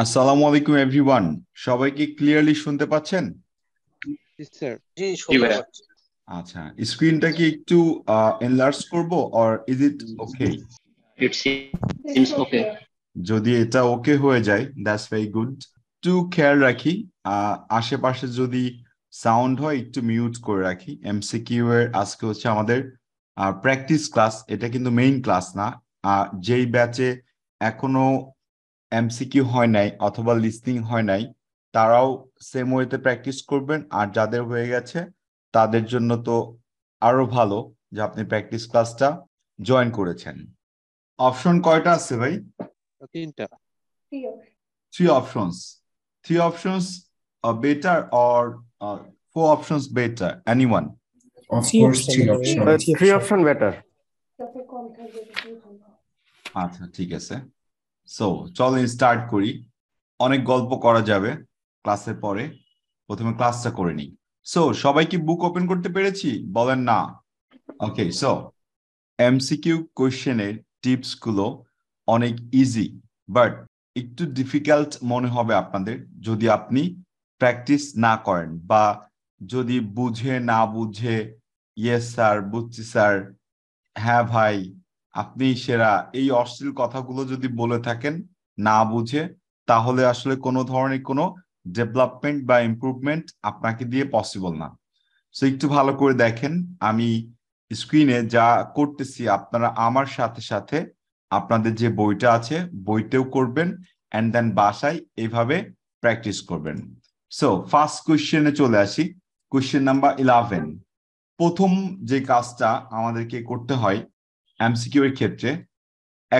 আসসালামু আলাইকুম এভরিওয়ান সবাই কি ক্লিয়ারলি শুনতে পাচ্ছেন আচ্ছা স্ক্রিনটা কি একটু এনলার্জ করব অর ইজ ইট ওকে ইট ওকে যদি এটা ওকে হয়ে যায় দ্যাটস ভেরি গুড টু খেয়াল রাখি আশেপাশে যদি সাউন্ড হয় একটু মিউট করে রাখি এমসিকিউ এর আজকে হচ্ছে আমাদের প্র্যাকটিস ক্লাস এটা কিন্তু মেইন ক্লাস না যেই ব্যাচে এখনো এমসিকিউ হয় নাই অথবা লিস্টিং হয় নাই তারাও সেম ওয়েতে প্র্যাকটিস করবেন আর যাদের হয়ে গেছে তাদের জন্য তো আরো ভালো যে আপনি প্র্যাকটিস ক্লাসটা জয়েন করেছেন অপশন কয়টা আছে ভাই তিনটা three options three options better or four options better anyone one three uh, আচ্ছা ঠিক আছে সো চলো স্টার্ট করি অনেক গল্প করা যাবে ক্লাসের পরে প্রথমে ক্লাসটা করে নিই সো সবাই কি বুক ওপেন করতে পেরেছি বলেন না ওকে সো এমসিকিউ কোয়েশ্চেনের টিপস গুলো অনেক ইজি বাট একটু ডিফিকাল্ট মনে হবে আপনাদের যদি আপনি প্র্যাকটিস না করেন বা যদি বুঝে না বুঝে ইয়েস স্যার বুঝছি স্যার হ্যাঁ ভাই আপনি সেরা এই অশ্লীল কথাগুলো যদি বলে থাকেন না বুঝে তাহলে আসলে কোনো ধরনের কোনো ডেভেলপমেন্ট বা ইম্প্রুভমেন্ট আপনাকে দিয়ে পসিবল না সো একটু ভালো করে দেখেন আমি স্ক্রিনে যা করতেছি আপনারা আমার সাথে সাথে আপনাদের যে বইটা আছে বইতেও করবেন অ্যান্ড দেন বাসায় এইভাবে প্র্যাকটিস করবেন সো ফার্স্ট কোয়েশ্চেনে চলে আসি কোয়েশ্চেন নাম্বার ইলেভেন প্রথম যে কাজটা আমাদেরকে করতে হয় এমসিকিউ এর ক্ষেত্রে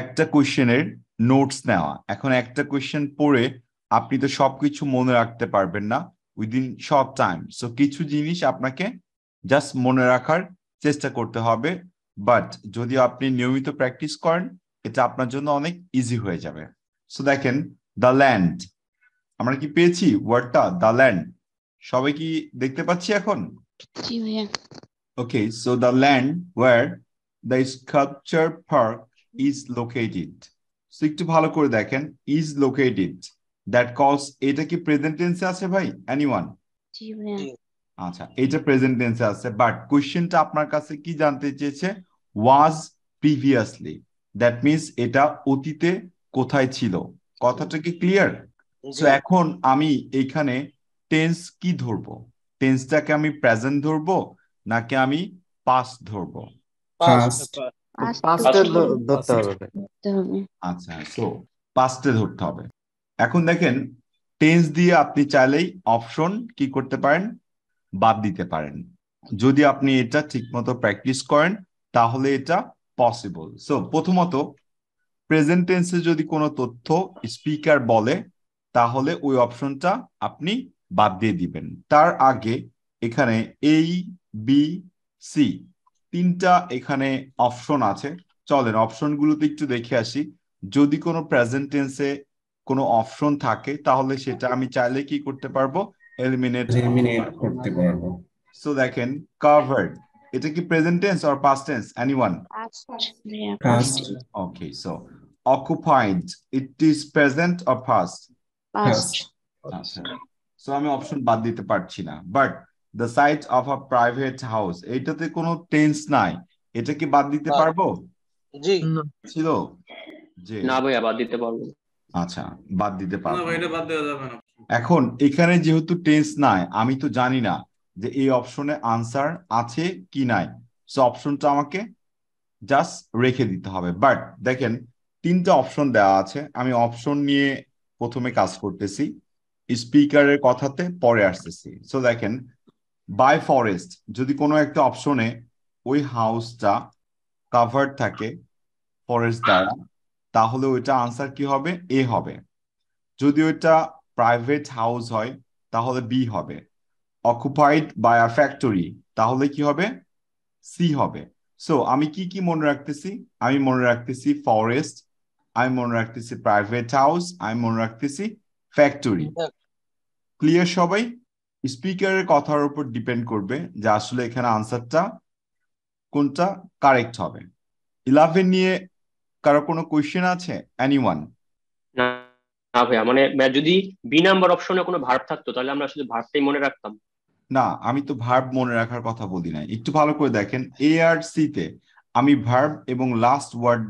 একটা কোয়েশ্চেনের নোটস নেওয়া এখন একটা কোয়েশ্চেন পড়ে আপনি তো সবকিছু মনে রাখতে পারবেন না উইদিন শর্ট টাইম সো কিছু জিনিস আপনাকে জাস্ট মনে রাখার চেষ্টা করতে হবে বাট যদি আপনি নিয়মিত প্র্যাকটিস করেন এটা আপনার জন্য অনেক ইজি হয়ে যাবে সো দেখেন দ্য ল্যান্ড আমরা কি পেয়েছি ওয়ার্ডটা দ্য ল্যান্ড সবাই কি দেখতে পাচ্ছি এখন okay so the land word the sculpture park is located so একটু ভালো করে দেখেন ইজ লোকেটেড দ্যাট কজ এটা কি প্রেজেন্ট টেন্সে আছে ভাই এনিওয়ান আচ্ছা এটা প্রেজেন্ট টেন্সে আছে বাট কোয়েশ্চেনটা আপনার কাছে কি জানতে চেয়েছে ওয়াজ প্রিভিয়াসলি দ্যাট মিনস এটা অতীতে কোথায় ছিল কথাটা কি ক্লিয়ার সো এখন আমি এখানে টেন্স কি ধরবো টেন্সটাকে আমি প্রেজেন্ট ধরবো নাকি আমি পাস্ট ধরবো পাস্টে ধরতে হবে আচ্ছা, ধরতে হবে এখন দেখেন টেন্স দিয়ে আপনি চাইলেই অপশন কি করতে পারেন বাদ দিতে পারেন যদি আপনি এটা ঠিকমতো প্র্যাকটিস করেন তাহলে এটা পসিবল সো প্রথমত প্রেজেন্ট টেন্সে যদি কোনো তথ্য স্পিকার বলে তাহলে ওই অপশনটা আপনি বাদ দিয়ে দিবেন তার আগে এখানে এই বি সি তিনটা এখানে অপশন আছে চলেন অপশন গুলোতে একটু দেখে আসি যদি কোনো প্রেজেন্টেন্সে কোনো অপশন থাকে তাহলে সেটা আমি চাইলে কি করতে পারবো এলিমিনেট এলিমিনেট করতে পারবো সো দেখেন কাভার্ড এটা কি present tense or past tense anyone past okay so occupied it is present or past past so আমি অপশন বাদ দিতে পারছি না but the size of a private house এইটাতে কোনো টেন্স নাই এটা কি বাদ দিতে পারবো জি ছিল জি না ভাইয়া বাদ দিতে পারবো আচ্ছা বাদ দিতে পারবো না এটা বাদ দেওয়া যাবে না এখন এখানে যেহেতু টেন্স নাই আমি তো জানি না যে এই অপশনে আনসার আছে কি নাই সো অপশনটা আমাকে জাস্ট রেখে দিতে হবে বাট দেখেন তিনটা অপশন দেওয়া আছে আমি অপশন নিয়ে প্রথমে কাজ করতেছি স্পিকারের কথাতে পরে আসতেছি সো দেখেন বাই ফরেস্ট যদি কোনো একটা অপশনে ওই হাউসটা কাভার থাকে ফরেস্ট দ্বারা তাহলে ওইটা আনসার কি হবে এ হবে যদি ওইটা প্রাইভেট হাউস হয় তাহলে বি হবে অকুপাইড বাই আ ফ্যাক্টরি তাহলে কি হবে সি হবে সো আমি কি কি মনে রাখতেছি আমি মনে রাখতেছি ফরেস্ট আমি মনে রাখতেছি প্রাইভেট হাউস আমি মনে রাখতেছি ফ্যাক্টরি ক্লিয়ার সবাই স্পিকারের কথার উপর ডিপেন্ড করবে যে আসলে এখানে আনসারটা কোনটা কারেক্ট হবে ইলাভেন নিয়ে কারো কোনো কোয়েশ্চেন আছে এনিওয়ান না ভাইয়া মানে, মানে যদি বি নাম্বার অপশনে কোনো ভার্ব থাকতো তাহলে আমরা শুধু ভার্বটাই মনে রাখতাম না আমি তো ভার্ব মনে রাখার কথা বলি না একটু ভালো করে দেখেন এ আর সি তে আমি ভার্ব এবং লাস্ট ওয়ার্ড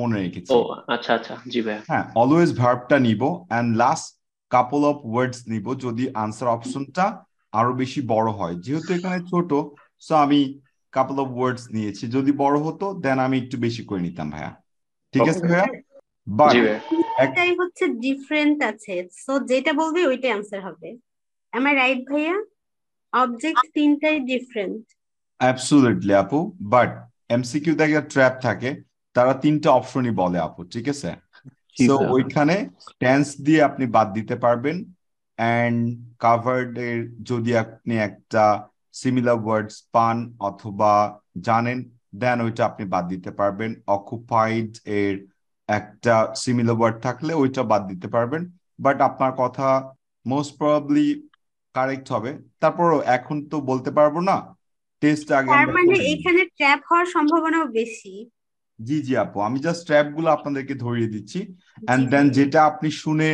মনে রেখেছি ও আচ্ছা আচ্ছা জি ভাইয়া হ্যাঁ অলওয়েজ ভার্বটা নিব and last couple of words নিব যদি আনসার অপশনটা আরো বেশি বড় হয় যেহেতু এখানে ছোট সো আমি কাপল অফ ওয়ার্ডস নিয়েছি যদি বড় হতো দেন আমি একটু বেশি করে নিতাম ভাইয়া ঠিক আছে ভাইয়া বাট এটাই হচ্ছে ডিফারেন্ট আছে সো যেটা বলবি ওইটাই আনসার হবে am i ভাইয়া অবজেক্ট তিনটাই ডিফারেন্ট অ্যাবসলিউটলি আপু বাট এমসিকিউ তে একটা ট্র্যাপ থাকে তারা তিনটা অপশনই বলে আপু ঠিক আছে সো ওইখানে টেন্স দিয়ে আপনি বাদ দিতে পারবেন অ্যান্ড কাভার্ড এর যদি আপনি একটা সিমিলার ওয়ার্ডস পান অথবা জানেন দেন ওইটা আপনি বাদ দিতে পারবেন অকুপাইড এর একটা সিমিলার ওয়ার্ড থাকলে ওইটা বাদ দিতে পারবেন বাট আপনার কথা মোস্ট প্রবাবলি কারেক্ট হবে তারপরও এখন তো বলতে পারবো না টেস্ট আগে মানে এখানে ট্র্যাপ হওয়ার সম্ভাবনাও বেশি জি জি আপু আমি জাস্ট স্ট্র্যাপ গুলো আপনাদেরকে ধরিয়ে দিচ্ছি এন্ড দেন যেটা আপনি শুনে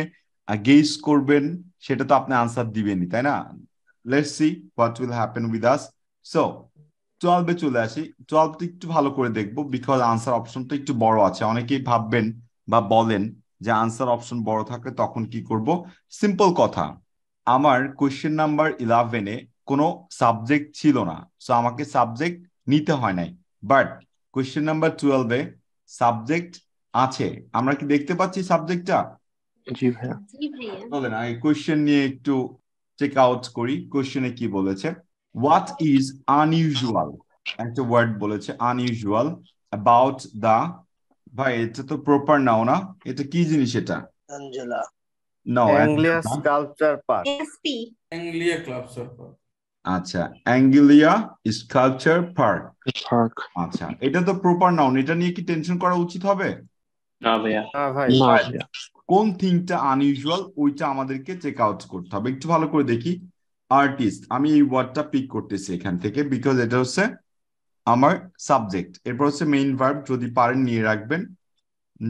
গেস করবেন সেটা তো আপনি আনসার দিবেনি তাই না let's see what will happen with us so টুয়েলভে চলে আসি তো একটু ভালো করে দেখবো বিকজ আনসার অপশনটা একটু বড় আছে অনেকেই ভাববেন বা বলেন যে আনসার অপশন বড় থাকলে তখন কি করব সিম্পল কথা আমার কোয়েশ্চেন নাম্বার ইলেভেনে কোনো সাবজেক্ট ছিল না সো আমাকে সাবজেক্ট নিতে হয় নাই বাট কোয়েশ্চেন নাম্বার টুয়েলভে সাবজেক্ট আছে আমরা কি দেখতে পাচ্ছি সাবজেক্টটা জি ভাইয়া বলেন আগে কোয়েশ্চেন নিয়ে একটু চেক আউট করি কোয়েশ্চেনে কি বলেছে হোয়াট ইজ আনইউজুয়াল একটা ওয়ার্ড বলেছে আনইউজুয়াল অ্যাবাউট দা ভাই এটা তো প্রপার নাও না এটা কি জিনিস এটা Angela no Anglia sculpture park SP Anglia sculpture park আচ্ছা অ্যাঙ্গেলিয়া স্কাল্পচার পার্ক পার্ক আচ্ছা এটা তো প্রপার নাউন এটা নিয়ে কি টেনশন করা উচিত হবে না ভাইয়া কোন থিংটা আনইউজুয়াল ওইটা আমাদেরকে চেক আউট করতে হবে একটু ভালো করে দেখি আর্টিস্ট আমি এই ওয়ার্ডটা পিক করতেছি এখান থেকে বিকজ এটা হচ্ছে আমার সাবজেক্ট এরপর হচ্ছে মেইন ভার্ব যদি পারেন নিয়ে রাখবেন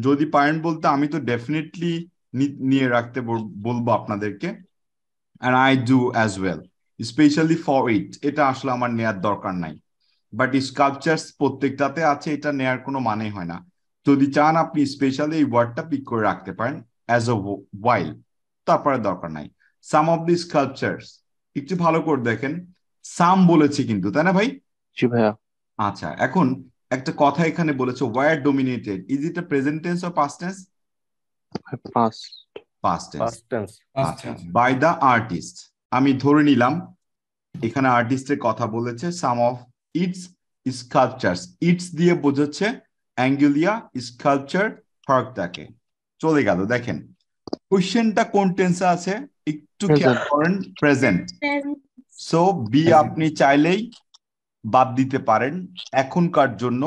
যদি পারেন বলতে আমি তো ডেফিনেটলি নিয়ে রাখতে বলবো আপনাদেরকে and I do as well specially for it এটা আসলে আমার নেয়ার দরকার নাই বাট স্কাল্পচার্স প্রত্যেকটাতে আছে এটা নেয়ার কোনো মানে হয় না যদি চান আপনি স্পেশালি এই ওয়ার্ডটা পিক করে রাখতে পারেন অ্যাজ এ ওয়াইল তারপরে দরকার নাই সাম অফ দি স্কাল্পচার্স একটু ভালো করে দেখেন সাম বলেছি কিন্তু তাই না ভাই আচ্ছা এখন একটা কথা এখানে বলেছে war dominated is it a present tense or past tense past past tense by the artist আমি ধরে নিলাম এখানে আর্টিস্টের কথা বলেছে some of its sculpture its দিয়ে বোঝাচ্ছে অ্যাঙ্গুলিয়া স্কাল্পচার ফার্কটাকে চলে গেল দেখেন কোশ্চেনটা কোন টেন্সে আছে একটু খেয়াল করেন প্রেজেন্ট সো বি আপনি চাইলেই বাদ দিতে পারেন এখনকার জন্য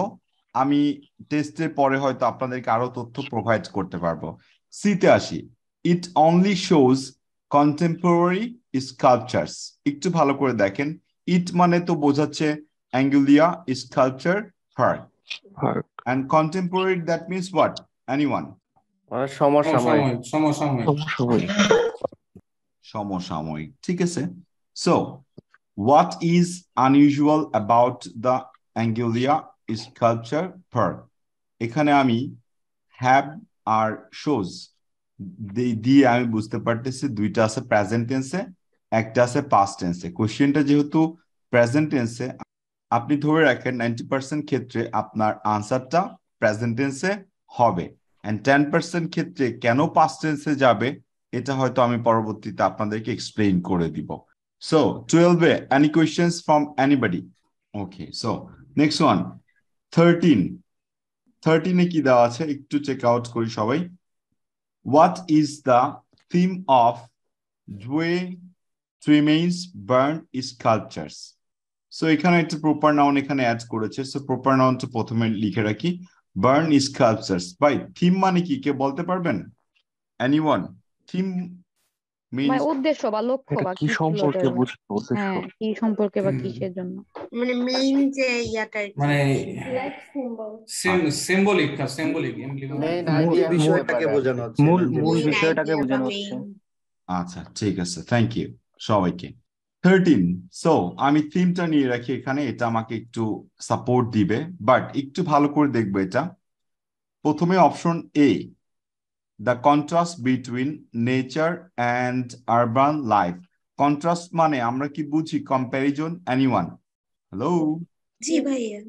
আমি টেস্টের পরে হয়তো আপনাদেরকে আরো তথ্য প্রোভাইড করতে পারবো সিতে আসি it only shows contemporary sculptures একটু ভালো করে দেখেন ইট মানে তো বোঝাচ্ছে Anglia sculpture her and contemporary that means what anyone one সমসাময়িক সমসাময়িক ঠিক আছে so what is unusual about the Anglia sculpture park এখানে আমি হ্যাভ আর শোজ দিয়ে আমি বুঝতে পারতেছি দুইটা আছে প্রেজেন্ট টেন্সে একটা আছে পাস্ট টেন্সে কোশ্চেনটা যেহেতু প্রেজেন্ট টেন্সে আপনি ধরে রাখেন নাইনটি পার্সেন্ট ক্ষেত্রে আপনার আনসারটা প্রেজেন্ট টেন্সে হবে অ্যান্ড টেন পার্সেন্ট ক্ষেত্রে কেন পাস্ট টেন্সে যাবে এটা হয়তো আমি পরবর্তীতে আপনাদেরকে এক্সপ্লেইন করে দিব সো টুয়েলভে any question from anybody okay so next one thirteen থার্টিনে কি দেওয়া আছে একটু চেক আউট করি সবাই What is the theme of Dwayne Twimain's burn sculptures? So এখানে একটা প্রপার নাউন এখানে অ্যাড করেছে সো প্রপার নাউন তো প্রথমে লিখে রাখি বার্ন স্কাল্পচার্স বাই থিম মানে কি কে বলতে পারবেন এনিওয়ান থিম মানে উদ্দেশ্য বা লক্ষ্য বা কি সম্পর্কে বুঝতে হ্যাঁ কি সম্পর্কে বা কিসের জন্য মানে মেইন যে ইয়াটা মানে সিম্বলিক কা সিম্বলিক মূল বিষয়টাকে বোঝানো হচ্ছে মূল মূল বিষয়টাকে বোঝানো হচ্ছে আচ্ছা ঠিক আছে থ্যাংক ইউ সবাইকে থার্টিন সো আমি থিমটা নিয়ে রাখি এখানে এটা আমাকে একটু সাপোর্ট দিবে বাট একটু ভালো করে দেখবো এটা প্রথমে option A the contrast between nature and urban life contrast মানে আমরা কি বুঝি কম্প্যারিজন anyone? Hello? জি ভাইয়া।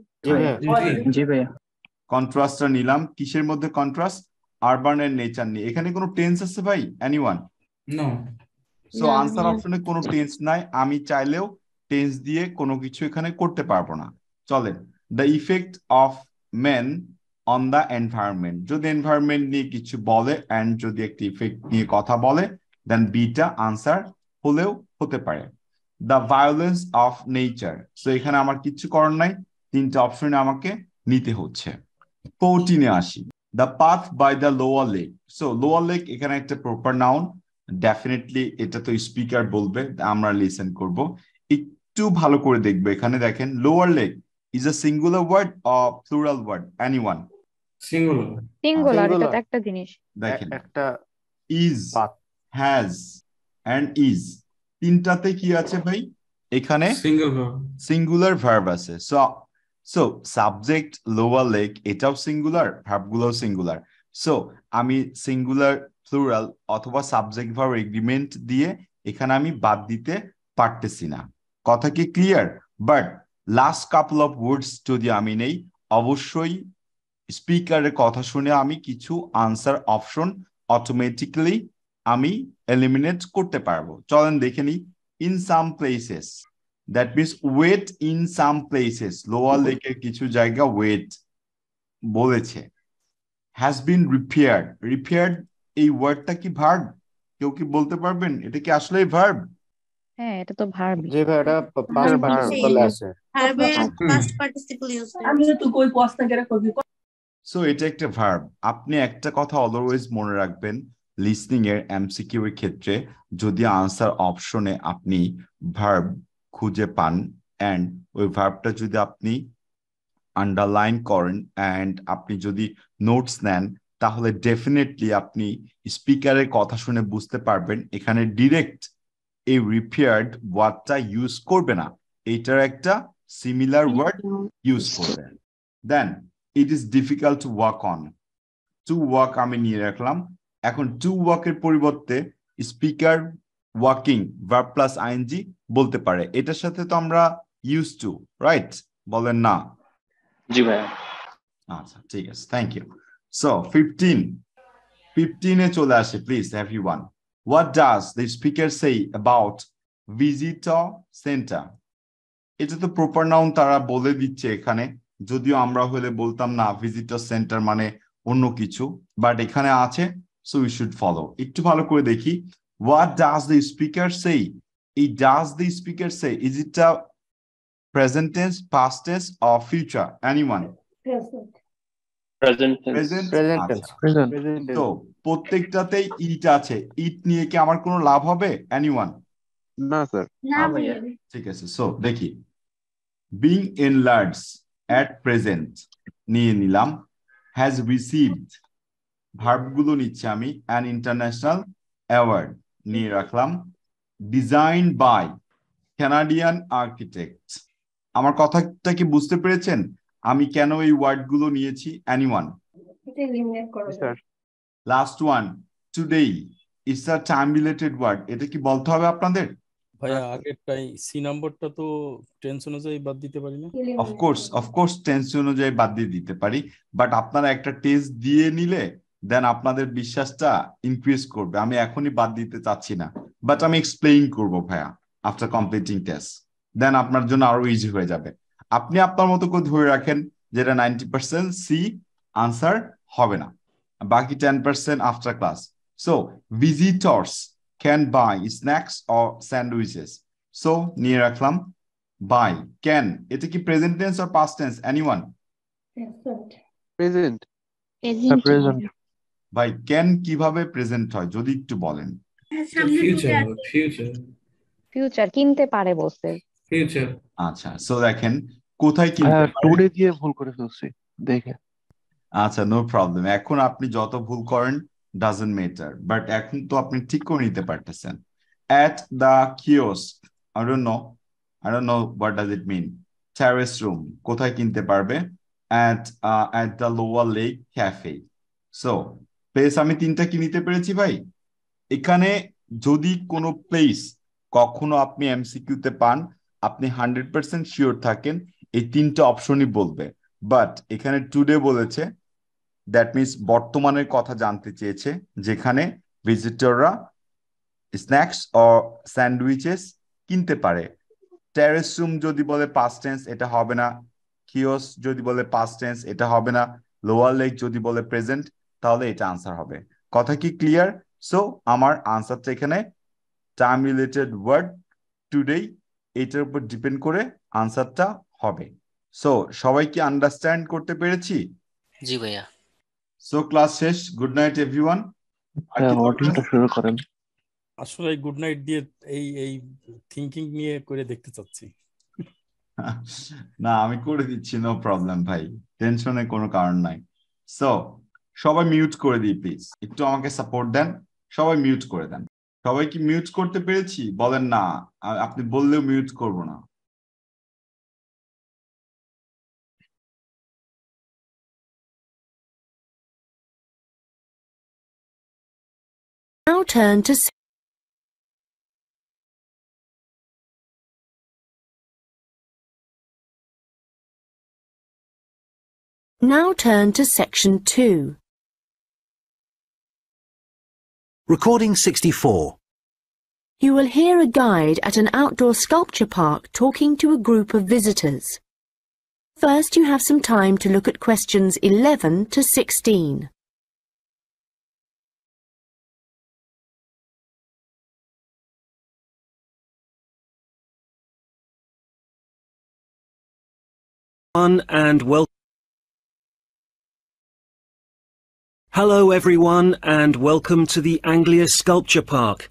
জি ভাইয়া। কন্ট্রাস্টটা নিলাম কিসের মধ্যে কন্ট্রাস্ট আরবান এর নেচার নিয়ে এখানে কোনো টেন্স আছে ভাই এনি ওয়ান সো আনসার অপশনে কোনো টেন্স নাই আমি চাইলেও টেন্স দিয়ে কোনো কিছু এখানে করতে পারবো না চলেন the effect of men on the environment যদি এনভায়রনমেন্ট নিয়ে কিছু বলে অ্যান্ড যদি একটি ইফেক্ট নিয়ে কথা বলে দেন বিটা আনসার হলেও হতে পারে the violence of nature so এখানে আমার কিছু করার নাই তিনটা অপশন আমাকে নিতে হচ্ছে ফোরটিনে আসি the path by the lower lake so lower lake এখানে একটা প্রপার নাউন ডেফিনেটলি এটা তো স্পিকার বলবে আমরা লিসেন করব একটু ভালো করে দেখবো এখানে দেখেন lower lake is a singular word or plural word any singular singular এটা একটা জিনিস দেখেন একটা ইজ হ্যাজ অ্যান্ড ইজ তিনটাতে কি আছে ভাই এখানে সিঙ্গুলার ভার্ব আছে so so subject lower lake এটাও সিঙ্গুলার ভার্বগুলোও সিঙ্গুলার সো আমি সিঙ্গুলার প্লুরাল অথবা সাবজেক্ট ভার্ব এগ্রিমেন্ট দিয়ে এখানে আমি বাদ দিতে পারতেছি না কথা কি clear but last couple of words যদি আমি নেই অবশ্যই স্পিকারের কথা শুনে আমি কিছু আনসার অপশন অটোমেটিকলি আমি এলিমিনেট করতে পারবো চলেন দেখে নিই in some places that means wait in some places lower লেকের কিছু জায়গা ওয়েট বলেছে হ্যাজ বিন রিপেয়ার রিপেয়ার এই ওয়ার্ডটা কি ভার্ব কেউ কি বলতে পারবেন এটা কি আসলেই ভার্ব হ্যাঁ এটা তো ভার্ব পাস্ট পার্টিসিপল ইউজ আমি তো কই করে সো এটা একটা ভার্ব আপনি একটা কথা অলওয়েজ মনে রাখবেন লিসনিং এর এমসিকিউ এর ক্ষেত্রে যদি আনসার অপশনে আপনি ভার্ব খুঁজে পান অ্যান্ড ওই ভার্বটা যদি আপনি আন্ডারলাইন করেন অ্যান্ড আপনি যদি নোটস নেন তাহলে ডেফিনেটলি আপনি স্পিকারের কথা শুনে বুঝতে পারবেন এখানে ডিরেক্ট এই রিপেয়ার্ড ওয়ার্ডটা ইউজ করবে না এইটার একটা সিমিলার ওয়ার্ড ইউজ করবেন then it is difficult to work on to walk আমি নিয়ে রাখলাম এখন টু ওয়াকের পরিবর্তে speaker walking verb plus ING বলতে পারে এটার সাথে তো আমরা ইউজ টু রাইট বলেন না জি ভাই আচ্ছা ঠিক আছে থ্যাংক ইউ সো ফিফটিন ফিফটিনে চলে আসে please heavy one what does the speaker say about visitor centre এটা তো প্রপার নাউন তারা বলে দিচ্ছে এখানে যদিও আমরা হলে বলতাম না ভিজিটর সেন্টার মানে অন্য কিছু বাট এখানে আছে সো উই শুড ফলো একটু ভালো করে দেখি what does the speaker say এই does the speaker say is it a present tense past tense or future প্রত্যেকটাতেই ইট আছে ইট নিয়ে কি আমার কোনো লাভ হবে এনিওয়ান না স্যার ঠিক আছে সো দেখি বিং লার্ডস at প্রেজেন্ট নিয়ে নিলাম হ্যাজ রিসিভড ভার্বগুলো নিচ্ছে আমি an ইন্টারন্যাশনাল অ্যাওয়ার্ড নিয়ে রাখলাম ডিজাইন বাই ক্যানাডিয়ান আর্কিটেক্ট আমার কথাটা কি বুঝতে পেরেছেন আমি কেন এই ওয়ার্ড গুলো নিয়েছি anyone last one today it's a time related word এটা কি বলতে হবে আপনাদের ভাইয়া হ্যাঁ। টাই সি নাম্বারটা তো টেন্স অনুযায়ী বাদ দিতে পারি না অফকোর্স অফকোর্স টেন্স অনুযায়ী বাদ দিয়ে দিতে পারি বাট আপনারা একটা টেস্ট দিয়ে নিলে দেন আপনাদের বিশ্বাসটা ইনক্রিজ করবে আমি এখনই বাদ দিতে চাচ্ছি না বাট আমি এক্সপ্লেইন করব ভাইয়া আফটার কমপ্লিটিং টেস্ট দেন আপনার জন্য আরো ইজি হয়ে যাবে আপনি আপনার মতো করে ধরে রাখেন যেটা নাইনটি পার্সেন্ট সি আনসার হবে না বাকি ten percent after class so visitors can buy snacks or sandwiches. So নিয়ে রাখলাম buy can এটা কি present tense or past tense anyone? Present. Present. Present. present. ভাই can কিভাবে present হয় jodi একটু বলেন future future future কিনতে future বলছে ফিউচার আচ্ছা সো দেখেন কোথায় কিনতে টুডে দিয়ে ভুল করে ফেলছি দেখে আচ্ছা নো প্রবলেম এখন আপনি যত ডাজেন্ট মেটার বাট এখন তো আপনি ঠিক করে নিতে পারতেছেন অ্যাট দ্য কিওস আর don't know I don't know what does it mean terrace room কোথায় কিনতে পারবে at at the lower lake cafe so place আমি তিনটা কি নিতে পেরেছি ভাই এখানে যদি কোনো প্লেস কখনো আপনি এমসিকিউতে পান আপনি হান্ড্রেড পার্সেন্ট শিওর থাকেন এই তিনটা অপশনই বলবে বাট এখানে টুডে বলেছে দ্যাট মিনস বর্তমানের কথা জানতে চেয়েছে যেখানে ভিজিটররা স্ন্যাক্স ও স্যান্ডউইচেস কিনতে পারে টেরেসুম যদি বলে পাস্ট টেন্স এটা হবে না কিওস যদি বলে পাস্ট টেন্স এটা হবে না লোয়ার লেক যদি বলে প্রেজেন্ট তাহলে এটা আনসার হবে কথা কি ক্লিয়ার সো আমার আনসারটা এখানে টাইম রিলেটেড ওয়ার্ড টুডে এটার উপর ডিপেন্ড করে আনসারটা হবে সো সবাই কি আন্ডারস্ট্যান্ড করতে পেরেছি জি ভাইয়া সো ক্লাস শেষ গুড নাইট এভরিওয়ান শুরু করেন আসলে গুড নাইট দিয়ে এই এই থিংকিং নিয়ে করে দেখতে চাচ্ছি না আমি করে দিচ্ছি নো প্রবলেম ভাই টেনশনের কোনো কারণ নাই সো সবাই মিউট করে দিই প্লিজ একটু আমাকে সাপোর্ট দেন সবাই মিউট করে দেন সবাই কি মিউট করতে পেরেছি বলেন না আপনি বললেও মিউট করব না to Now turn to section 2. Recording 64. You will hear a guide at an outdoor sculpture park talking to a group of visitors. First you have some time to look at questions 11 to 16. everyone and welcome Hello everyone and welcome to the Anglia Sculpture Park.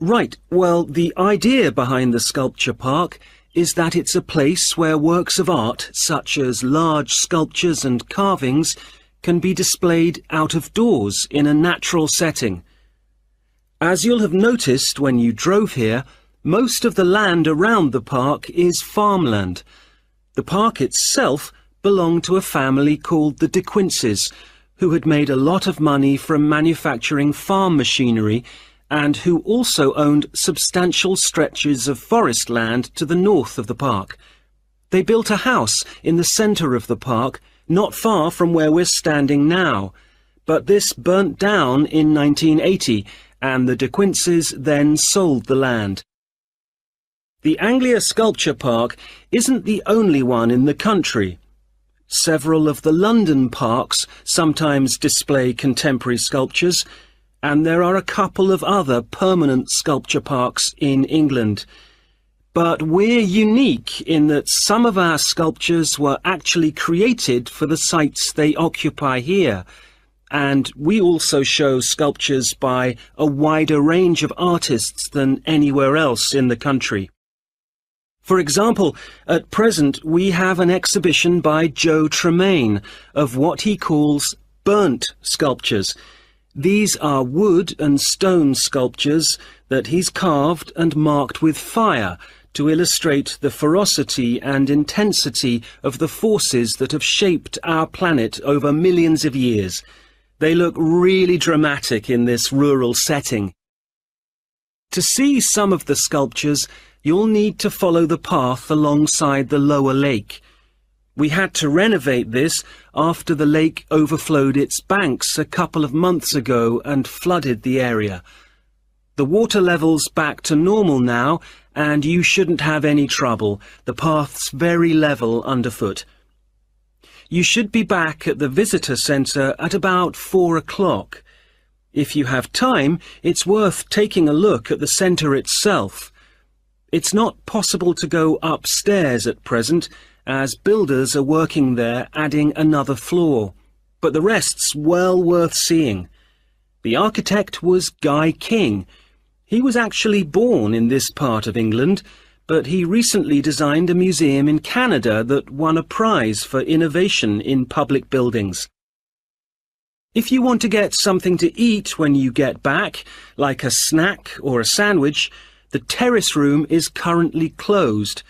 Right, well the idea behind the sculpture park is that it's a place where works of art such as large sculptures and carvings can be displayed out of doors in a natural setting. As you'll have noticed when you drove here, most of the land around the park is farmland, the park itself belonged to a family called the De Quincys, who had made a lot of money from manufacturing farm machinery and who also owned substantial stretches of forest land to the north of the park. They built a house in the centre of the park, not far from where we're standing now, but this burnt down in 1980 and the De Quincys then sold the land. The Anglia Sculpture Park isn't the only one in the country. Several of the London parks sometimes display contemporary sculptures, and there are a couple of other permanent sculpture parks in England. But we're unique in that some of our sculptures were actually created for the sites they occupy here, and we also show sculptures by a wider range of artists than anywhere else in the country. For example, at present we have an exhibition by Joe Tremaine of what he calls burnt sculptures. These are wood and stone sculptures that he's carved and marked with fire to illustrate the ferocity and intensity of the forces that have shaped our planet over millions of years. They look really dramatic in this rural setting. To see some of the sculptures, you'll need to follow the path alongside the lower lake. We had to renovate this after the lake overflowed its banks a couple of months ago and flooded the area. The water level's back to normal now, and you shouldn't have any trouble. The path's very level underfoot. You should be back at the visitor centre at about four o'clock. If you have time, it's worth taking a look at the centre itself. It's not possible to go upstairs at present, as builders are working there adding another floor, but the rest's well worth seeing. The architect was Guy King. He was actually born in this part of England, but he recently designed a museum in Canada that won a prize for innovation in public buildings. If you want to get something to eat when you get back, like a snack or a sandwich, the terrace room is currently closed,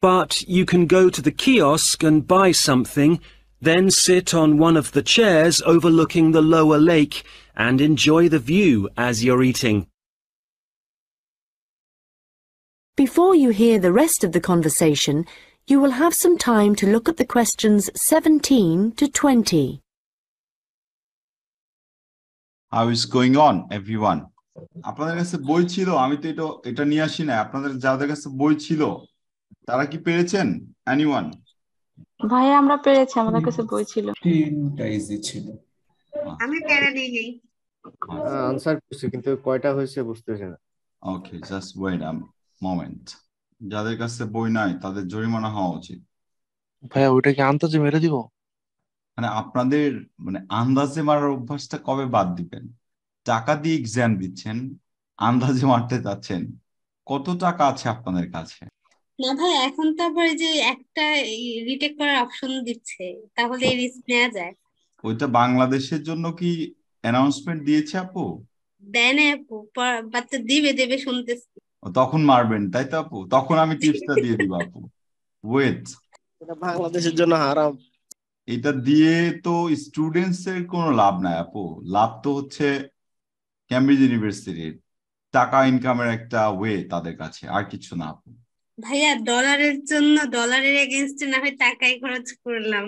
but you can go to the kiosk and buy something, then sit on one of the chairs overlooking the lower lake and enjoy the view as you're eating. Before you hear the rest of the conversation, you will have some time to look at the questions 17 to 20. How is going on, everyone? আপনাদের কাছে বই ছিল আমি তো এটা এটা নিয়ে আসি না আপনাদের যাদের কাছে বই ছিল তারা কি পেরেছেন এনিওয়ান ভাই আমরা পেরেছি আমাদের কাছে বই ছিল তিনটা ছিল আমি পেরে নিই আনসার হ্যাঁ, করছি কিন্তু কয়টা হয়েছে বুঝতেছি না okay just wait a moment যাদের কাছে বই নাই তাদের জরিমানা হওয়া উচিত ভাই ওটা কি আন্দাজে মেরে দিব মানে আপনাদের মানে আন্দাজে মারার অভ্যাসটা কবে বাদ দিবেন টাকা দিয়ে এক্সাম দিচ্ছেন আন্দাজে মারতে চাচ্ছেন কত টাকা আছে আপনাদের কাছে না ভাই এখন তো আবার যে একটা রিটেক করার অপশন দিচ্ছে তাহলে রিস্ক নেওয়া যায় ওইটা বাংলাদেশের জন্য কি অ্যানাউন্সমেন্ট দিয়েছে আপু দেন আপু বাচ্চা দিবে দেবে শুনতেছি তখন মারবেন তাই তো আপু তখন আমি টিপসটা দিয়ে দিব আপু ওয়েট বাংলাদেশের জন্য হারাম এটা দিয়ে তো স্টুডেন্টস এর কোনো লাভ নাই আপু লাভ তো হচ্ছে ক্যামব্রিজ ইউনিভার্সিটির টাকা ইনকামের একটা ওয়ে তাদের কাছে আর কিছু না ভাইয়া ডলারের জন্য ডলারের এগেনস্টে না হয় টাকাই খরচ করলাম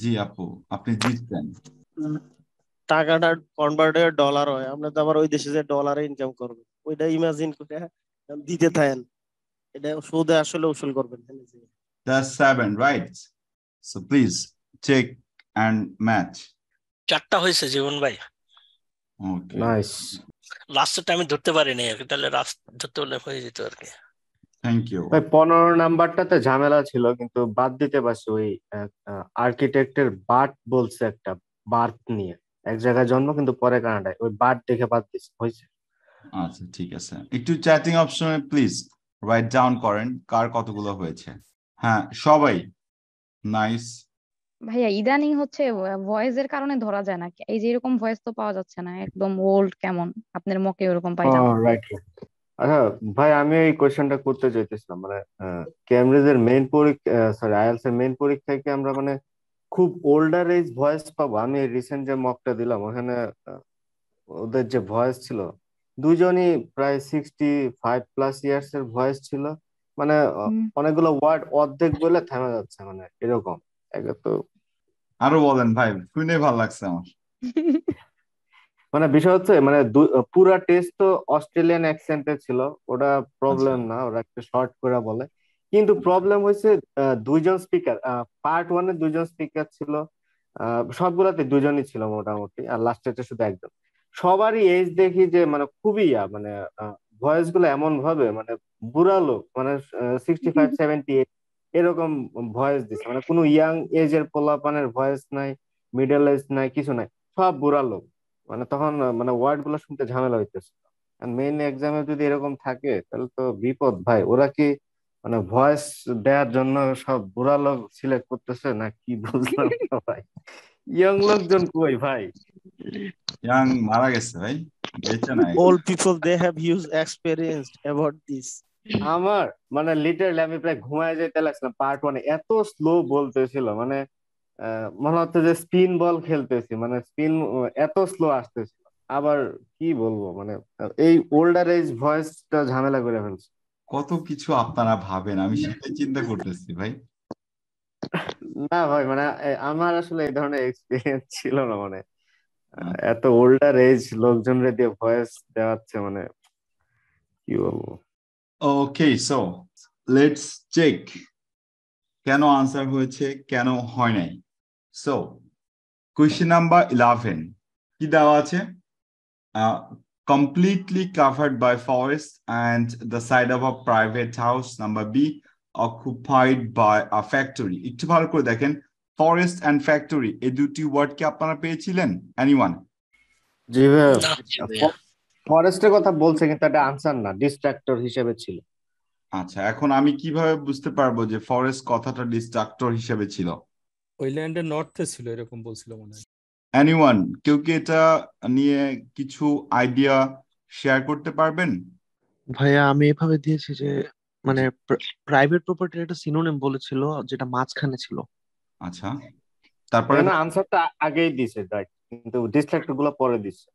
জি আপু আপনি জিতছেন টাকাটা কনভার্ট হয়ে ডলার হয় আমরা তো আবার ওই দেশে যে ডলারে ইনকাম করব ওইটা ইমাজিন করে দিতে থাকেন এটা সুদে আসলে উসুল করবেন that's seven right so please check and match চারটা হয়েছে জীবন ভাই নাইস লাস্টের টাইমে ধরতে পারিনি আর তাহলে লাস্ট ধরতে হলে হয়ে যেত আর কি থ্যাংক ইউ ভাই পনেরো নাম্বারটাতে ঝামেলা ছিল কিন্তু বাদ দিতে পারছি ওই আর্কিটেক্টের বার্ট বলছে একটা বার্থ নিয়ে এক জায়গায় জন্ম কিন্তু পরে কানাডায় ওই বার্থ দেখে বাদ দিছে হয়েছে আচ্ছা ঠিক আছে একটু চ্যাটিং অপশনে প্লিজ রাইট ডাউন করেন কার কতগুলো হয়েছে হ্যাঁ সবাই নাইস ভাইয়া ইদানিং হচ্ছে ভয়েস এর কারণে ধরা যায় না এই যে এরকম ভয়েস তো পাওয়া যাচ্ছে না একদম ওল্ড কেমন আপনার মকে ওরকম পাইলাম রাইট oh, আচ্ছা ভাই আমি এই কোশ্চেনটা করতে চাইতেছিলাম মানে ক্যামব্রিজের মেইন পরীক্ষা সরি আইএলস এর মেইন পরীক্ষায় কি আমরা মানে খুব ওল্ডার এজ ভয়েস পাবো আমি রিসেন্ট যে মকটা দিলাম ওখানে ওদের যে ভয়েস ছিল দুজনই প্রায় সিক্সটি ফাইভ প্লাস ইয়ার্স এর ভয়েস ছিল মানে অনেকগুলো ওয়ার্ড অর্ধেক বলে থেমে যাচ্ছে মানে এরকম একে তো আরো বলেন ভাই শুনে ভালো লাগছে আমার মানে বিষয় হচ্ছে মানে পুরা টেস্ট তো অস্ট্রেলিয়ান অ্যাকসেন্টে ছিল ওটা প্রবলেম আচ্ছা। না ওরা একটু শর্ট করে বলে কিন্তু প্রবলেম হয়েছে দুইজন স্পিকার পার্ট ওয়ানে দুইজন স্পিকার ছিল সবগুলাতে দুজনই ছিল মোটামুটি আর লাস্টেরটা শুধু একজন সবারই এজ দেখি যে মানে খুবই মানে ভয়েস গুলো এমন ভাবে মানে বুড়া লোক মানে সিক্সটি ফাইভ সেভেন্টি এইট এরকম ভয়েস দিছে মানে কোনো ইয়াং এজ এর পোলাপানের ভয়েস নাই মিডল এজ নাই কিছু নাই সব বুড়া লোক মানে তখন মানে ওয়ার্ড গুলো শুনতে ঝামেলা হইতেছে মেইন এক্সামে যদি এরকম থাকে তাহলে তো বিপদ ভাই ওরা কি মানে ভয়েস দেওয়ার জন্য সব বুড়া লোক সিলেক্ট করতেছে না কি বুঝলাম ভাই ইয়াং লোকজন কই ভাই ইয়াং মারা গেছে ভাই বেঁচে নাই all people they have use experienced about this আমার মানে লিটারালি আমি প্রায় ঘুমায় যেতে লাগছিলাম পার্ট ওয়ানে এত স্লো বলতেছিল মানে মনে হচ্ছে যে স্পিন বল খেলতেছি মানে স্পিন এত স্লো আসতেছিল আবার কি বলবো মানে এই ওল্ডার এজ ভয়েসটা ঝামেলা করে ফেলছে কত কিছু আপনারা ভাবেন আমি সেটাই চিন্তা করতেছি ভাই না ভাই মানে আমার আসলে এই ধরনের এক্সপিরিয়েন্স ছিল না মানে আচ্ছা। এত ওল্ডার এজ লোকজনরে দিয়ে ভয়েস দেওয়াচ্ছে মানে কি বলবো Okay, so let's check. কেন আনসার হয়েছে কেন হয় নাই সো কোয়েশ্চেন নাম্বার ইলেভেন কি দেওয়া আছে completely covered by forest and the side of a private house number b occupied by a factory একটু ভালো করে দেখেন ফরেস্ট এন্ড ফ্যাক্টরি এই দুটি ওয়ার্ড কি আপনারা পেয়েছিলেন এনিওয়ান জি ভাইয়া ফরেস্টের কথা বলছে কিন্তু এটা আনসার না ডিস্ট্রাক্টর হিসেবে ছিল আচ্ছা এখন আমি কিভাবে বুঝতে পারবো যে ফরেস্ট কথাটা ডিস্ট্রাক্টর হিসেবে ছিল ওই ল্যান্ডের নর্থে ছিল এরকম বলছিল মনে হয় এনিওয়ান কেউ কি এটা নিয়ে কিছু আইডিয়া শেয়ার করতে পারবেন ভাইয়া আমি এভাবে দিয়েছি যে মানে প্রাইভেট প্রপার্টি একটা সিনোনিম বলেছিল যেটা মাঝখানে ছিল আচ্ছা তারপরে না আনসারটা আগেই দিছে রাইট কিন্তু ডিস্ট্রাক্টর গুলো পরে দিছে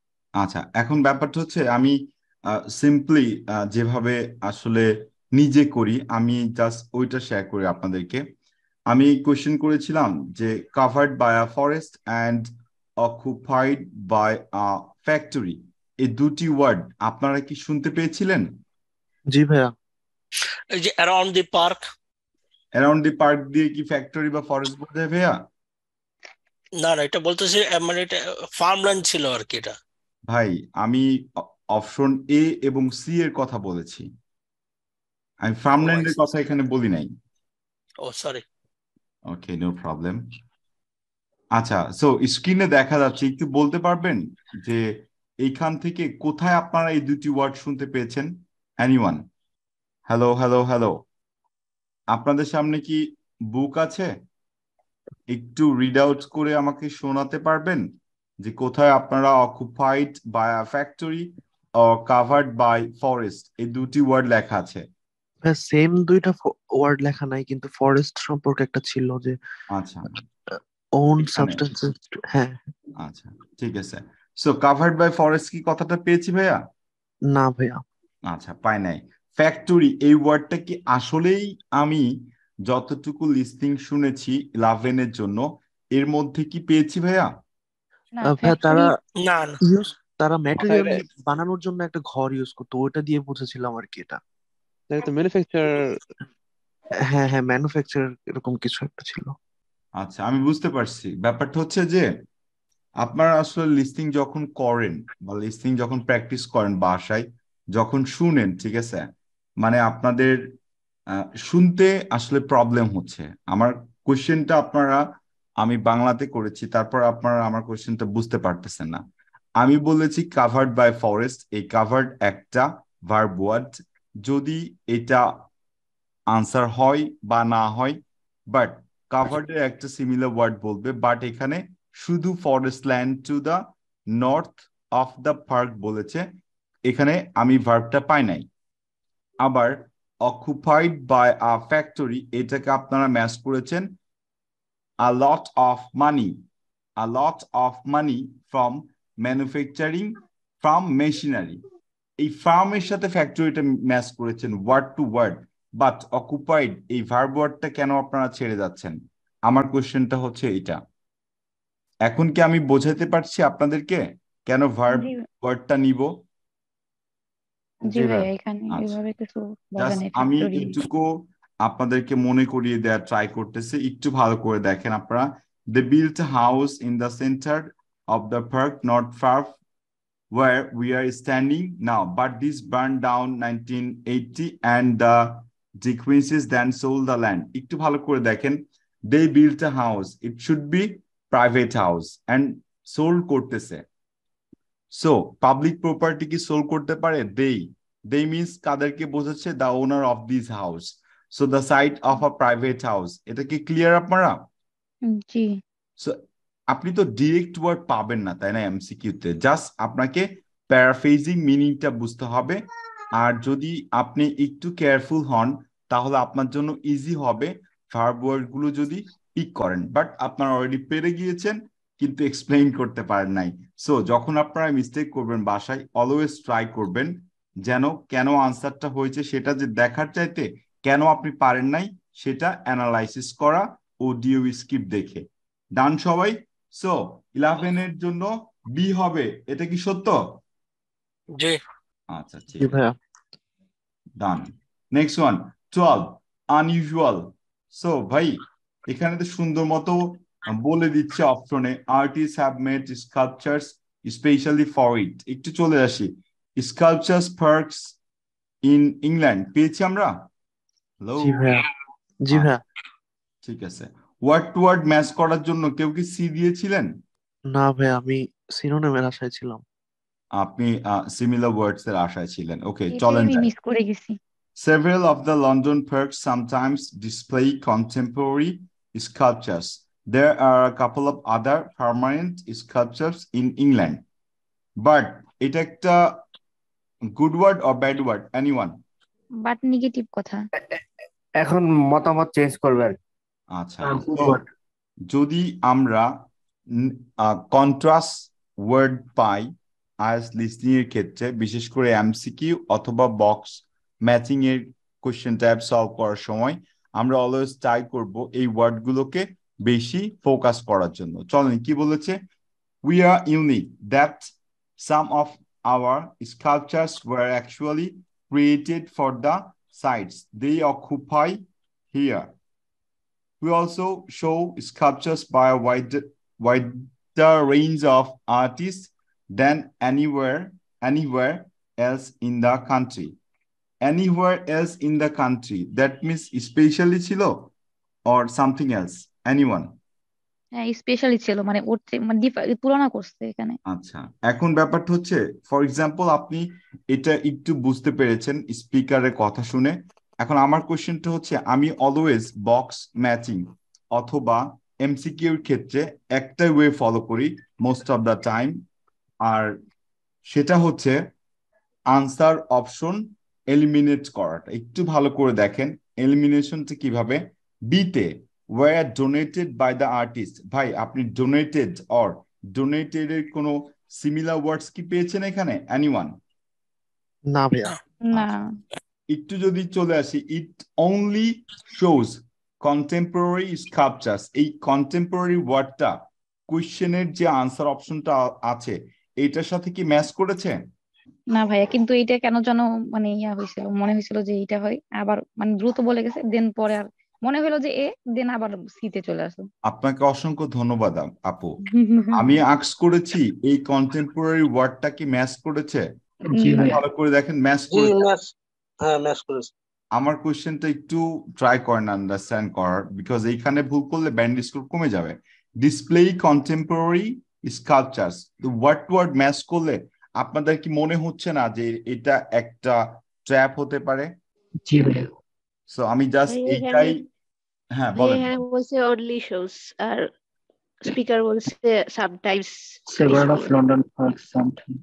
আচ্ছা এখন ব্যাপারটা হচ্ছে আমি সিম্পলি যেভাবে আসলে নিজে করি আমি জাস্ট ওইটা শেয়ার করি আপনাদেরকে আমি কোয়েশ্চেন করেছিলাম যে covered by a forest and occupied by a factory এই দুটি ওয়ার্ড আপনারা কি শুনতে পেয়েছিলেন জি ভাইয়া এই যে around the park around the park দিয়ে কি ফ্যাক্টরি বা ফরেস্ট বোঝায় ভাইয়া না না এটা বলতেছি মানে এটা ফার্মল্যান্ড ছিল আর কি এটা ভাই আমি অপশন এ এবং সি এর কথা বলেছি আমি ফার্মল্যান্ডের oh, কথা এখানে বলি নাই oh sorry okay no problem আচ্ছা সো স্ক্রিনে দেখা যাচ্ছে একটু বলতে পারবেন যে এইখান থেকে কোথায় আপনারা এই দুটি ওয়ার্ড শুনতে পেয়েছেন অ্যানিওয়ান হ্যালো হ্যালো হ্যালো আপনাদের সামনে কি বুক আছে একটু রিড আউট করে আমাকে শোনাতে পারবেন যে কোথায় আপনারা occupied by factory or covered by forest এই দুটি ওয়ার্ড লেখা আছে সেম হ্যাঁ, দুইটা ওয়ার্ড লেখা নাই কিন্তু ফরেস্ট সম্পর্কে একটা ছিল যে আচ্ছা ওন সাবস্টেন্স হ্যাঁ আচ্ছা ঠিক আছে সো কাভার্ড বাই ফরেস্ট কি কথাটা পেয়েছি ভাইয়া না ভাইয়া আচ্ছা পাই নাই ফ্যাক্টরি এই ওয়ার্ডটা কি আসলেই আমি যতটুকু লিস্টিং শুনেছি লাভেনের জন্য এর মধ্যে কি পেয়েছি ভাইয়া হ্যাঁ, তারা ইউজ তারা ম্যাটেরিয়াল বানানোর জন্য একটা ঘর ইউজ করতো ওটা দিয়ে বুঝেছিলাম আর কি এটা তো ম্যানুফ্যাকচার হ্যাঁ হ্যাঁ ম্যানুফ্যাকচার এরকম কিছু একটা ছিল আচ্ছা আমি বুঝতে পারছি ব্যাপারটা হচ্ছে যে আপনারা আসলে লিস্টিং যখন করেন বা লিস্টিং যখন প্র্যাকটিস করেন বাসায় যখন শুনেন ঠিক আছে মানে আপনাদের শুনতে আসলে প্রবলেম হচ্ছে আমার কোয়েশ্চেনটা আপনারা আমি বাংলাতে করেছি তারপর আপনারা আমার কোয়েশ্চেনটা বুঝতে পারতেছেন না আমি বলেছি কাভার্ড বাই ফরেস্ট এই কাভার্ড একটা ভার্ব ওয়ার্ড যদি এটা আনসার হয় বা না হয় বাট কাভার্ডের একটা সিমিলার ওয়ার্ড বলবে বাট এখানে শুধু forest land to the north of the park বলেছে এখানে আমি ভার্বটা পাই নাই আবার অকুপাইড বাই আ ফ্যাক্টরি এটাকে আপনারা ম্যাচ করেছেন a lot of money, a lot of money from manufacturing from machinery. এই ফার্মের সাথে ফ্যাক্টরিটা ম্যাচ করেছেন word to word but occupied এই ভার্ব ওয়ার্ডটা কেন আপনারা ছেড়ে যাচ্ছেন আমার কোশ্চেনটা হচ্ছে এটা এখন কি আমি বোঝাতে পারছি আপনাদেরকে কেন ভার্ব ওয়ার্ডটা নিব আচ্ছা। আমি এটুকু আপনাদেরকে মনে করিয়ে দেওয়া ট্রাই করতেছে একটু ভালো করে দেখেন আপনারা they built house in the centre of the park north far war we are standing now but this burn down 1980 eighty the the Quincey's then sold the land একটু ভালো করে দেখেন they built a house it should be private house and sold করতেছে so public property কি sell করতে পারে they they means কাদেরকে বোঝাচ্ছে the owner of this house so the site of a private house এটা কি ক্লিয়ার আপনারা জি so আপনি তো ডিরেক্ট ওয়ার্ড পাবেন না তাই না এমসিকিউ তে জাস্ট আপনাকে প্যারাফেজিং মিনিংটা বুঝতে হবে আর যদি আপনি একটু কেয়ারফুল হন তাহলে আপনার জন্য ইজি হবে ভার্ব গুলো যদি পিক করেন বাট আপনারা অলরেডি পেরে গিয়েছেন কিন্তু এক্সপ্লেইন করতে পারেন নাই সো যখন আপনারা মিস্টেক করবেন বাসায় অলওয়েজ ট্রাই করবেন যেন কেন আনসারটা হয়েছে সেটা যে দেখার চাইতে কেন আপনি পারেন নাই সেটা অ্যানালাইসিস করা অডিও স্কিপ দেখে ডান সবাই সো ইলেভেন এর জন্য বি হবে এটা কি সত্য জি আচ্ছা ঠিক ভাইয়া done next one twelve unusual so ভাই এখানে তো সুন্দর মতো বলে দিচ্ছে অপশনে artist have made sculptures specially for it একটু চলে আসি স্কাল্পচার্স পার্কস ইন ইংল্যান্ড পেয়েছি আমরা হ্যালো জি হ্যাঁ ঠিক আছে ওয়ার্ড টু ওয়ার্ড ম্যাচ করার জন্য কেউ কি সি দিয়েছিলেন না ভাই আমি সিনোনিমের আশায় ছিলাম আপনি সিমিলার ওয়ার্ডস এর আশায় ছিলেন ওকে চলেন মিস করে গেছি several of the London parks sometimes display contemporary sculptures There are a couple of other permanent sculptures in England but এটা একটা good word or bad word anyone but negative কথা এখন মতামত চেঞ্জ করবে আর আচ্ছা হ্যাঁ, যদি আমরা কন্ট্রাস্ট ওয়ার্ড পাই আইস লিসনিং এর ক্ষেত্রে বিশেষ করে এমসিকিউ অথবা বক্স ম্যাচিং এর কোশ্চেন টাইপ সলভ করার সময় আমরা অলওয়েজ ট্রাই করব এই ওয়ার্ড গুলোকে বেশি ফোকাস করার জন্য চলেন কি বলেছে we are unique that some of our sculptures were actually created for the sites. They occupy here. We also show sculptures by a wider, wider range of artists than anywhere, anywhere else in the country. Anywhere else in the country. That means especially Chilo or something else, anyone. হ্যাঁ specially ছিল মানে ওর মানে তুলনা করছে এখানে আচ্ছা এখন ব্যাপারটা হচ্ছে ফর এক্সাম্পল আপনি এটা একটু বুঝতে পেরেছেন স্পিকারের কথা শুনে এখন আমার কোশ্চেনটা হচ্ছে আমি অলওয়েজ বক্স ম্যাচিং অথবা এমসিকিউর ক্ষেত্রে একটা ওয়ে ফলো করি মোস্ট অফ দা টাইম আর সেটা হচ্ছে আনসার অপশন এলিমিনেট করাটা একটু ভালো করে দেখেন এলিমিনেশনটা কিভাবে বিতে were donated by the artist ভাই আপনি ডোনেটেড অর ডোনেটেড এর কোনো সিমিলার ওয়ার্ডস কি পেয়েছেন এখানে এনিওয়ান না ভাইয়া না একটু যদি চলে আসি it only shows contemporary sculptures এই কন্টেম্পোরারি ওয়ার্ডটা কোয়েশ্চেনের যে আনসার অপশনটা আছে এইটার সাথে কি ম্যাচ করেছে না ভাইয়া কিন্তু এটা কেন যেন মানে ইয়া হয়েছিল মনে হয়েছিল যে এটা হয় আবার মানে দ্রুত বলে গেছে দেন পরে আর মনে হলো যে এ দেন আবার সিতে চলে আসলাম আপনাকে অসংখ্য ধন্যবাদ আপু আমি আক্স করেছি এই কন্টেম্পোরারি ওয়ার্ডটা কি ম্যাচ করেছে ভালো করে দেখেন ম্যাচ আমার কোয়েশ্চেনটা একটু ট্রাই করেন আন্ডারস্ট্যান্ড করার বিকজ এইখানে ভুল করলে ব্যান্ড স্কোর কমে যাবে display contemporary sculptures word word match করলে আপনাদের কি মনে হচ্ছে না যে এটা একটা ট্র্যাপ হতে পারে জি ভাইয়া সো আমি জাস্ট এইটাই হ্যাঁ বলেন হ্যাঁ বলছে অনলি শোস আর স্পিকার বলছে sometimes several of London for something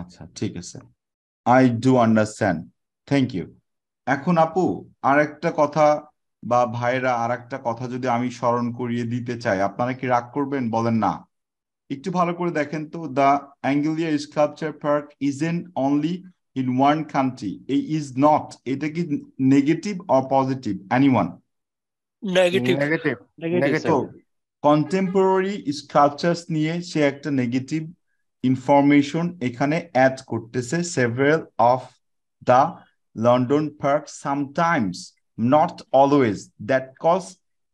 আচ্ছা ঠিক আছে I do understand thank you এখন আপু আর একটা কথা বা ভাইরা আরেকটা কথা যদি আমি স্মরণ করিয়ে দিতে চাই আপনারা কি রাগ করবেন বলেন না একটু ভালো করে দেখেন তো the Anglia sculpture park is an only in one country is not এটা কি negative or positive anyone negative negative negative contemporary sculptures নিয়ে সে একটা নেগেটিভ ইনফরমেশন এখানে অ্যাড করতেছে several of the London park sometimes not always that cause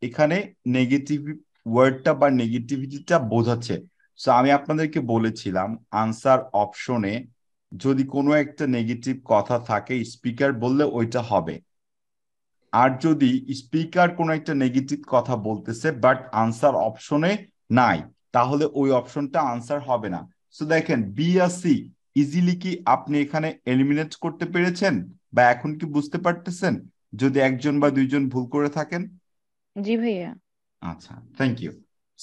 এখানে negative ওয়ার্ডটা বা নেগেটিভিটিটা বোঝাচ্ছে সো আমি আপনাদেরকে বলেছিলাম আনসার অপশনে যদি কোনো একটা নেগেটিভ কথা থাকে স্পিকার বললে ওইটা হবে আর যদি স্পিকার কোনো একটা নেগেটিভ কথা বলতেছে বাট আনসার অপশনে নাই তাহলে ওই অপশনটা আনসার হবে না সো দেখেন বি আর সি ইজিলি কি আপনি এখানে এলিমিনেট করতে পেরেছেন বা এখন কি বুঝতে পারতেছেন যদি একজন বা দুইজন ভুল করে থাকেন জি ভাইয়া আচ্ছা থ্যাংক ইউ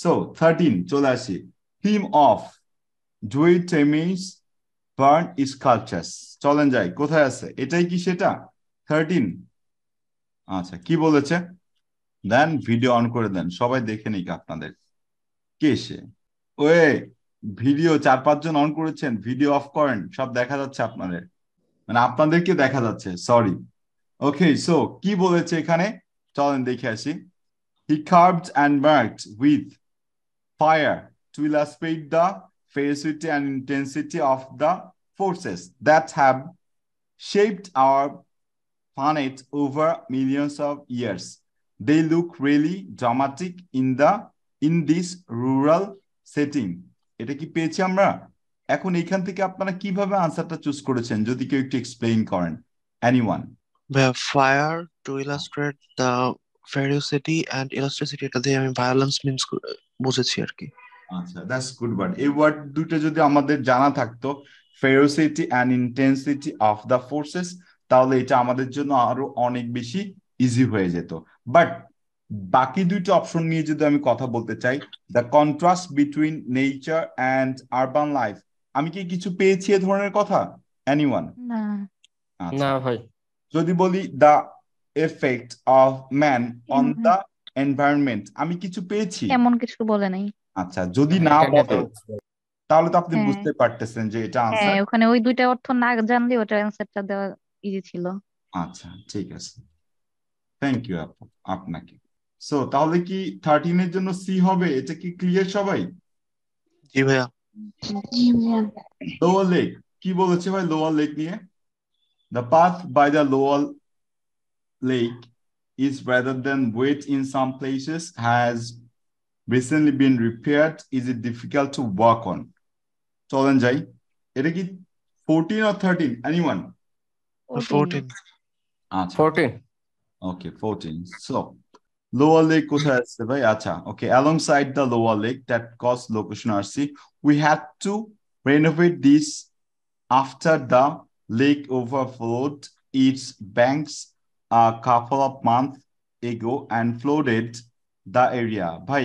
সো থার্টিন চলে আসি হিম অফ জুই টেমিস বার্ন স্কালচার্স চলেন যাই কোথায় আছে এটাই কি সেটা থার্টিন আচ্ছা কি বলেছে দেন ভিডিও অন করে দেন সবাই দেখে নিক আপনাদের কে সে ওয়ে ভিডিও চার পাঁচজন অন করেছেন ভিডিও অফ করেন সব দেখা যাচ্ছে আপনাদের মানে আপনাদেরকে দেখা যাচ্ছে সরি ওকে সো কি বলেছে এখানে চলেন দেখে আসি he carved and marked with fire to illustrate the ferocity and intensity of the forces that have shaped our planet over millions of years. They look really dramatic in the in this rural setting. এটা কি পেয়েছি আমরা এখন এখান থেকে আপনারা কিভাবে আনসারটা চুজ করেছেন যদি কেউ একটু এক্সপ্লেইন করেন anyone the fire to illustrate the ferocity and elasticity এটা দিয়ে আমি violence means বুঝেছি আর কি আচ্ছা দ্যাটস গুড ওয়ার্ড এই ওয়ার্ড দুটো যদি আমাদের জানা থাকতো ferocity and intensity of the forces তাহলে এটা আমাদের জন্য আরো অনেক বেশি ইজি হয়ে যেত বাট বাকি দুইটা অপশন নিয়ে যদি আমি কথা বলতে চাই the contrast between nature and urban life আমি কি কিছু পেয়েছি এ ধরনের কথা এনিওয়ান আচ্ছা। না ভাই যদি বলি the effect of man on the environment আমি কিছু পেয়েছি এমন কিছু বলে নাই আচ্ছা যদি মানে না বলে তাহলে তো আপনি হ্যাঁ। বুঝতে পারতেছেন যে এটা আনসার হ্যাঁ ওখানে ওই দুইটা অর্থ না জানলে ওটা অ্যানসারটা দেওয়া ইজি ছিল আচ্ছা ঠিক আছে থ্যাংক ইউ আপু আপনাকে সো তাহলে কি 13 এর জন্য সি হবে এটা কি ক্লিয়ার সবাই জি ভাইয়া লোয়ার লেক কি বলেছে ভাই লোয়ার লেক নিয়ে the path by the lower lake is rather than wet in some places has recently been repaired, is it difficult to work on? চলেন যাই 14 or 13 anyone 14 আচ্ছা ah, 14 Okay, 14 So, lower lake Okay, আছে ভাই আচ্ছা okay alongside the lower we had to renovate this after the lake overflowed its banks a couple of months ago and flooded the area ভাই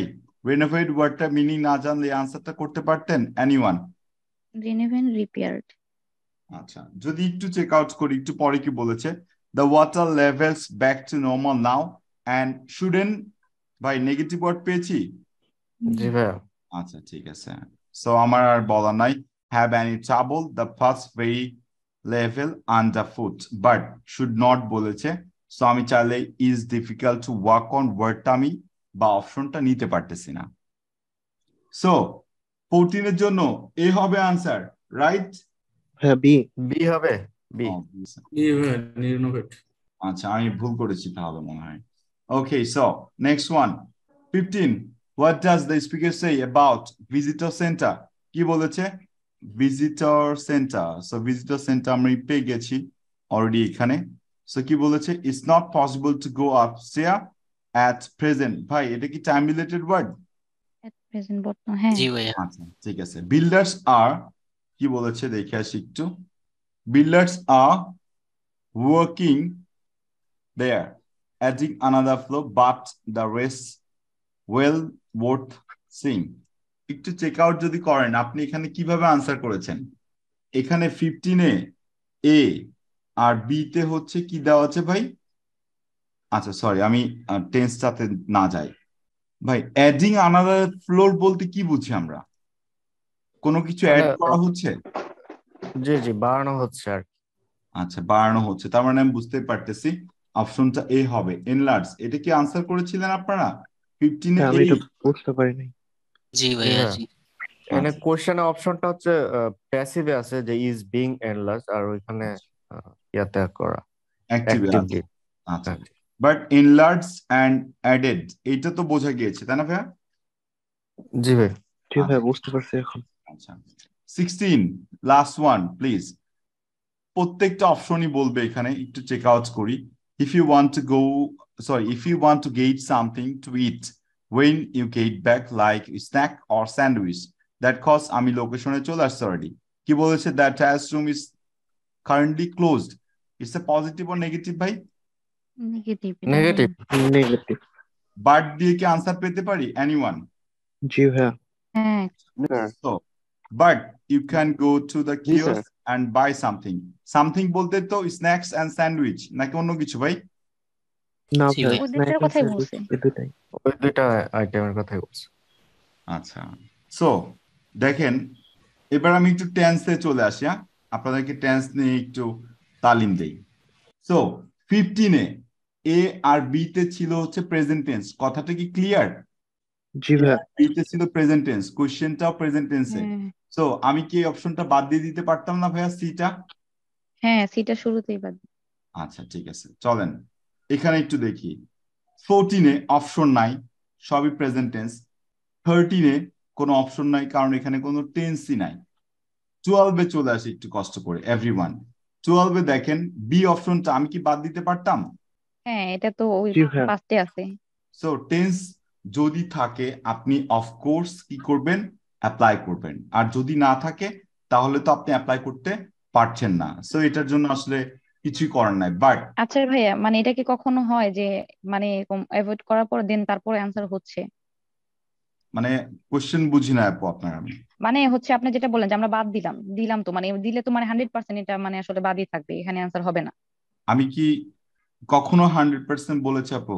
renovate ওয়ার্ডটা meaning না জানলে আনসারটা করতে পারতেন এনিওয়ান রিনোভেট রিপেয়ার্ড আচ্ছা যদি একটু চেক আউট করি একটু পরে কি বলেছে the water levels back to normal now and shouldn't ভাই নেগেটিভ ওয়ার্ড পেয়েছি জি ভাই আচ্ছা ঠিক আছে সো আমার আর বলা নাই have any trouble the first very level the foot but should not বলেছে সো আমি চাইলে is difficult to work on ওয়ার্ডটা আমি বা অপশনটা নিতে পারতেছি না সো প্রোটিনের জন্য এ হবে আনসার রাইট বি বি হবে oh, আচ্ছা আমি ভুল করেছি তাহলে মনে হয় okay so next one fifteen what does the speaker say about visitor centre কি বলেছে visitor centre so visitor centre আমি পেয়ে গেছি অলরেডি এখানে সো কি বলেছে it's not possible to go up stair at present ভাই এটা কি time related word at present বর্তমান হ্যাঁ জি ভাইয়া আচ্ছা ঠিক আছে বিল্ডার্স আর কি বলেছে দেখে আসি একটু builders are working there adding another flow but the race well worth sing একটু চেক আউট যদি করেন আপনি এখানে কিভাবে আনসার করেছেন এখানে ফিফটিনে এ আর বিতে হচ্ছে কি দেওয়া আছে ভাই আচ্ছা সরি আমি টেন্সটাতে না যাই ভাই অ্যাডিং আনাদার ফ্লোর বলতে কি বুঝি আমরা কোনো কিছু অ্যাড করা হচ্ছে জি জি বাড়ানো হচ্ছে আর আচ্ছা বাড়ানো হচ্ছে তার মানে আমি বুঝতে পারতেছি অপশনটা এ হবে এনলার্জ এটা কি আনসার করেছিলেন আপনারা 15 এ হ্যাঁ, আমি তো বুঝতে পারিনি জি ভাই হ্যাঁ। জি এখানে কোশ্চেনে অপশনটা হচ্ছে প্যাসিভে আছে যে ইজ বিং এনলার্জ আর ওইখানে ইয়াতে করা অ্যাক্টিভে আচ্ছা বাট ইনলার্জ অ্যান্ড অ্যাডেড এটা তো বোঝা গিয়েছে তাই না ভাইয়া জি ভাই ঠিক ভাই বুঝতে পারছি এখন আচ্ছা সিক্সটিন লাস্ট ওয়ান প্লিজ প্রত্যেকটা অপশনই বলবে এখানে একটু চেক আউট করি if you want to go sorry if you want to get something to eat when you get back like snack or sandwich that cause আমি লোকেশনে চলে আসছি অলরেডি কি বলেছে that has room is currently closed it's a positive or negative ভাই negative negative bird দিয়ে কি answer পেতে পারি এনিওয়ান জি হ্যাঁ but you can go to the kiosk and by something something বলতে তো স্ন্যাক্স এন্ড স্যান্ডউইচ নাকি অন্য কিছু ভাই কথাই বলছি আচ্ছা সো দেখেন এবার আমি একটু টেন্সে চলে আসি হ্যাঁ আপনাদেরকে টেন্স নিয়ে একটু তালিম দেই সো ফিফটিনে এ আর বি তে ছিল হচ্ছে প্রেজেন্ট টেন্স কথাটা কি ক্লিয়ার জি ভাই বি তে ছিল প্রেজেন্ট টেন্স কোশ্চেনটাও প্রেজেন্ট টেন্সে সো আমি কি এই অপশনটা বাদ দিয়ে দিতে পারতাম না ভাইয়া সিটা হ্যাঁ সিটা শুরুতেই বাদ আচ্ছা ঠিক আছে চলেন এখানে একটু দেখি ফোরটিনে অপশন নাই সবই প্রেজেন্ট টেন্স থার্টিনে কোনো অপশন নাই কারণ এখানে কোনো টেন্সই নাই টুয়েলভে চলে আসি একটু কষ্ট করে এভরিওয়ান ওয়ান টুয়েলভে দেখেন বি অপশনটা আমি কি বাদ দিতে পারতাম হ্যাঁ এটা তো ওই আছে সো টেন্স যদি থাকে আপনি কোর্স কি করবেন অ্যাপ্লাই করবেন আর যদি না থাকে তাহলে তো আপনি অ্যাপ্লাই করতে পারছেন না সো এটার জন্য আসলে কিছুই করার নাই বাট আচ্ছা ভাইয়া মানে এটা কি কখনো হয় যে মানে এরকম অ্যাভয়েড করার পর দেন তারপরে অ্যান্সার হচ্ছে মানে কোশ্চেন বুঝি না আপু আপনার আমি মানে হচ্ছে আপনি যেটা বললেন যে আমরা বাদ দিলাম দিলাম তো মানে দিলে তো মানে হান্ড্রেড পার্সেন্ট এটা মানে আসলে বাদই থাকবে এখানে অ্যান্সার হবে না আমি কি কখনো হান্ড্রেড পার্সেন্ট বলেছে আপু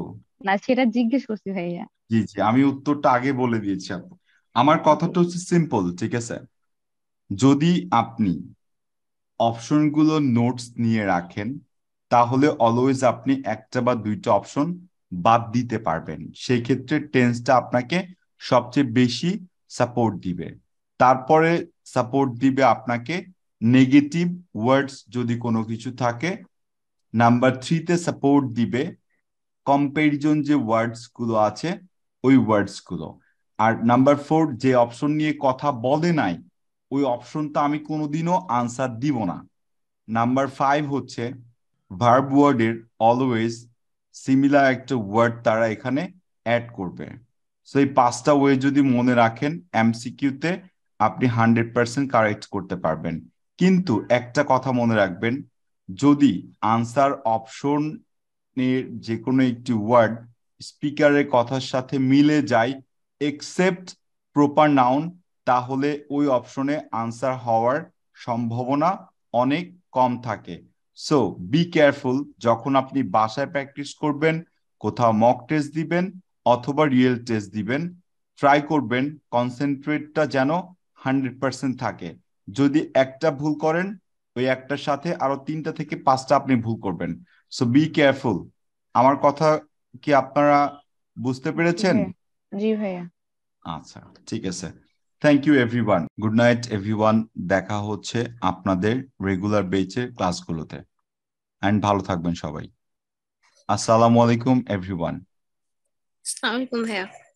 না সেটা জিজ্ঞেস করছি ভাইয়া জি জি আমি উত্তরটা আগে বলে দিয়েছি আপু আমার কথাটা হচ্ছে সিম্পল ঠিক আছে যদি আপনি অপশনগুলো নোটস নিয়ে রাখেন তাহলে অলওয়েজ আপনি একটা বা দুইটা অপশন বাদ দিতে পারবেন সেই ক্ষেত্রে টেন্সটা আপনাকে সবচেয়ে বেশি সাপোর্ট দিবে তারপরে সাপোর্ট দিবে আপনাকে নেগেটিভ ওয়ার্ডস যদি কোনো কিছু থাকে নাম্বার থ্রিতে সাপোর্ট দিবে কম্পেরিজন যে ওয়ার্ডস গুলো আছে ওই ওয়ার্ডস গুলো আর নাম্বার ফোর যে অপশন নিয়ে কথা বলে নাই ওই অপশনটা আমি কোনোদিনও আনসার দিব না নাম্বার ফাইভ হচ্ছে ভার্ব ওয়ার্ডের অলওয়েজ সিমিলার একটা ওয়ার্ড তারা এখানে অ্যাড করবে সো এই পাঁচটা ওয়ে যদি মনে রাখেন এমসিকিউতে আপনি হান্ড্রেড পার্সেন্ট কারেক্ট করতে পারবেন কিন্তু একটা কথা মনে রাখবেন যদি আনসার অপশন এর যে কোনো একটি ওয়ার্ড স্পিকারের কথার সাথে মিলে যায় এক্সেপ্ট প্রপার নাউন তাহলে ওই অপশনে আনসার হওয়ার সম্ভাবনা অনেক কম থাকে সো বি কেয়ারফুল যখন আপনি বাসায় প্র্যাকটিস করবেন কোথাও মক টেস্ট দিবেন অথবা রিয়েল টেস্ট দিবেন ট্রাই করবেন কনসেন্ট্রেটটা যেন হান্ড্রেড পার্সেন্ট থাকে যদি একটা ভুল করেন ওই একটার সাথে আরো তিনটা থেকে পাঁচটা আপনি ভুল করবেন সো বি কেয়ারফুল আমার কথা কি আপনারা বুঝতে পেরেছেন জি ভাইয়া আচ্ছা ঠিক আছে thank you everyone good night everyone দেখা হচ্ছে আপনাদের রেগুলার বেচে ক্লাসগুলোতে অ্যান্ড ভালো থাকবেন সবাই আসসালামু আলাইকুম এভরিওয়ান আসসালামু আলাইকুম ভাইয়া